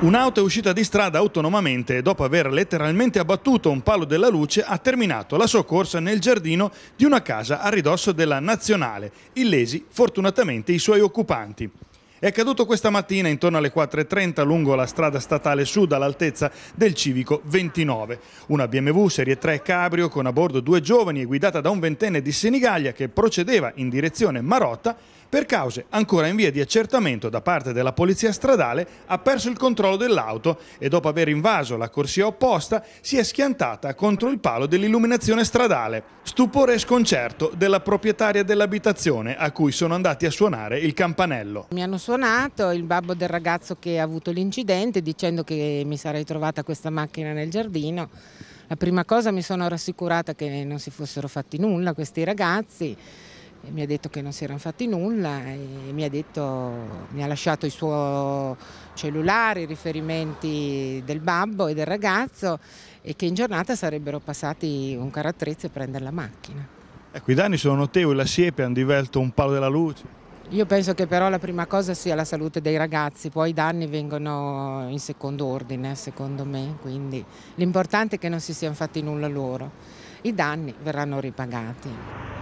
Un'auto è uscita di strada autonomamente e dopo aver letteralmente abbattuto un palo della luce ha terminato la sua corsa nel giardino di una casa a ridosso della Nazionale, illesi fortunatamente i suoi occupanti. È accaduto questa mattina intorno alle 4.30 lungo la strada statale sud all'altezza del civico 29. Una BMW serie 3 Cabrio con a bordo due giovani e guidata da un ventenne di Senigallia che procedeva in direzione Marotta per cause ancora in via di accertamento da parte della polizia stradale ha perso il controllo dell'auto e dopo aver invaso la corsia opposta si è schiantata contro il palo dell'illuminazione stradale. Stupore e sconcerto della proprietaria dell'abitazione a cui sono andati a suonare il campanello. Mi hanno suonato il babbo del ragazzo che ha avuto l'incidente dicendo che mi sarei trovata questa macchina nel giardino. La prima cosa mi sono rassicurata che non si fossero fatti nulla questi ragazzi e mi ha detto che non si erano fatti nulla e mi ha, detto, mi ha lasciato il suo cellulare, i riferimenti del babbo e del ragazzo e che in giornata sarebbero passati un carattrezzo e prendere la macchina. Ecco, i danni sono notevoli, la siepe hanno divelto un palo della luce. Io penso che però la prima cosa sia la salute dei ragazzi, poi i danni vengono in secondo ordine, secondo me, quindi l'importante è che non si siano fatti nulla loro. I danni verranno ripagati.